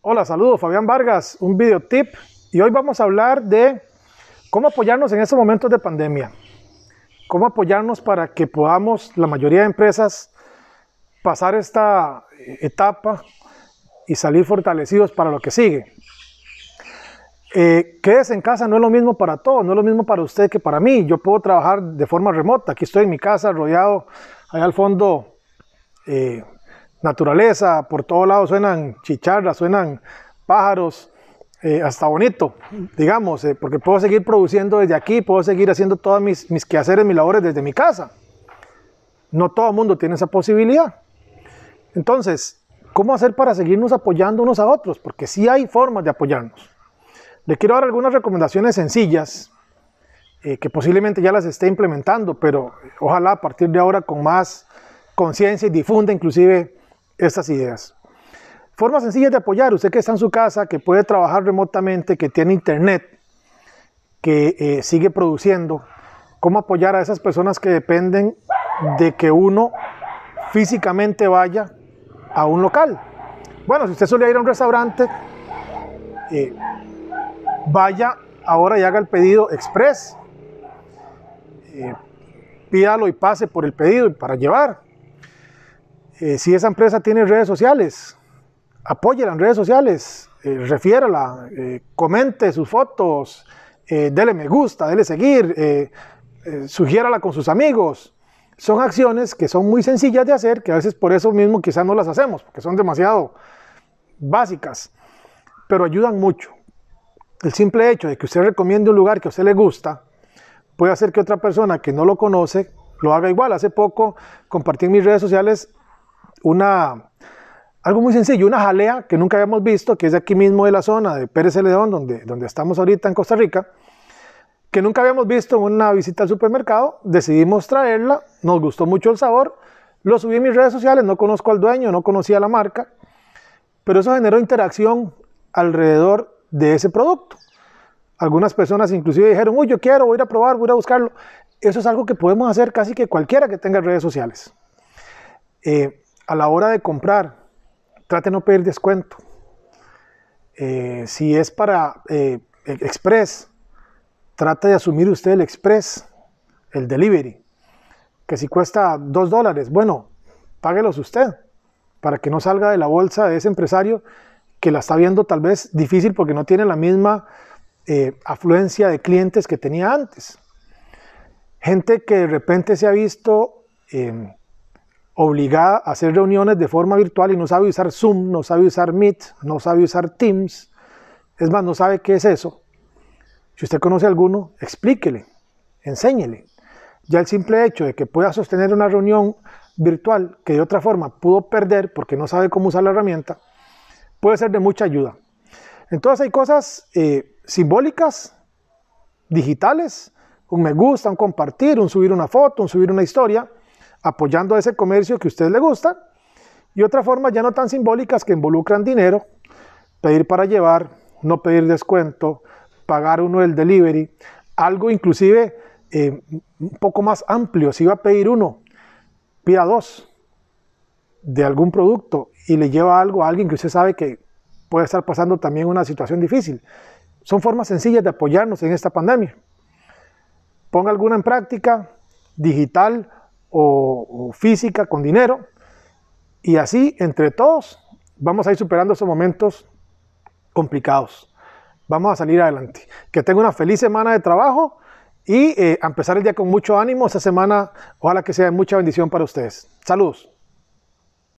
Hola, saludos, Fabián Vargas, un videotip, y hoy vamos a hablar de cómo apoyarnos en estos momentos de pandemia. Cómo apoyarnos para que podamos, la mayoría de empresas, pasar esta etapa y salir fortalecidos para lo que sigue. Eh, quédese en casa no es lo mismo para todos, no es lo mismo para usted que para mí. Yo puedo trabajar de forma remota. Aquí estoy en mi casa, rodeado allá al fondo eh, naturaleza, por todos lados suenan chicharras, suenan pájaros, eh, hasta bonito, digamos, eh, porque puedo seguir produciendo desde aquí, puedo seguir haciendo todas mis, mis quehaceres, mis labores desde mi casa. No todo el mundo tiene esa posibilidad. Entonces, ¿cómo hacer para seguirnos apoyando unos a otros? Porque sí hay formas de apoyarnos. Le quiero dar algunas recomendaciones sencillas, eh, que posiblemente ya las esté implementando, pero ojalá a partir de ahora con más conciencia y difunda inclusive estas ideas. Formas sencillas de apoyar. Usted que está en su casa, que puede trabajar remotamente, que tiene internet, que eh, sigue produciendo. ¿Cómo apoyar a esas personas que dependen de que uno físicamente vaya a un local? Bueno, si usted suele ir a un restaurante, eh, vaya ahora y haga el pedido express. Eh, pídalo y pase por el pedido para llevar. Eh, si esa empresa tiene redes sociales, apóyela en redes sociales, eh, refiérala, eh, comente sus fotos, dele me gusta, dele seguir, sugiérala con sus amigos. Son acciones que son muy sencillas de hacer, que a veces por eso mismo quizás no las hacemos, porque son demasiado básicas, pero ayudan mucho. El simple hecho de que usted recomiende un lugar que a usted le gusta puede hacer que otra persona que no lo conoce lo haga igual. Hace poco compartí en mis redes sociales una, algo muy sencillo, una jalea que nunca habíamos visto, que es de aquí mismo de la zona de Pérez Celedón, donde, donde estamos ahorita en Costa Rica, que nunca habíamos visto en una visita al supermercado, decidimos traerla, nos gustó mucho el sabor, lo subí en mis redes sociales, no conozco al dueño, no conocía la marca, pero eso generó interacción alrededor de ese producto. Algunas personas inclusive dijeron, uy, yo quiero, voy a ir a probar, voy a buscarlo. Eso es algo que podemos hacer casi que cualquiera que tenga redes sociales. Eh, a la hora de comprar, trate de no pedir descuento. Eh, si es para eh, e-, Express, trate de asumir usted el Express, el delivery, que si cuesta dos dólares, bueno, páguelos usted, para que no salga de la bolsa de ese empresario que la está viendo tal vez difícil porque no tiene la misma eh, afluencia de clientes que tenía antes. Gente que de repente se ha visto em, obligada a hacer reuniones de forma virtual y no sabe usar Zoom, no sabe usar Meet, no sabe usar Teams, es más, no sabe qué es eso. Si usted conoce a alguno, explíquele, enséñele. Ya el simple hecho de que pueda sostener una reunión virtual que de otra forma pudo perder porque no sabe cómo usar la herramienta, puede ser de mucha ayuda. Entonces hay cosas eh, simbólicas, digitales, un me gusta, un compartir, un subir una foto, un subir una historia, apoyando a ese comercio que a usted le gusta, y otras formas ya no tan simbólicas que involucran dinero, pedir para llevar, no pedir descuento, pagar uno el delivery, algo inclusive eh, un poco más amplio, si va a pedir uno, pida dos de algún producto y le lleva algo a alguien que usted sabe que puede estar pasando también una situación difícil. Son formas sencillas de apoyarnos en esta pandemia. Ponga alguna en práctica, digital o, física con dinero. Y así, entre todos, vamos a ir superando esos momentos complicados. Vamos a salir adelante. Que tenga una feliz semana de trabajo y eh, a empezar el día con mucho ánimo. Esta semana, ojalá que sea mucha bendición para ustedes. Saludos.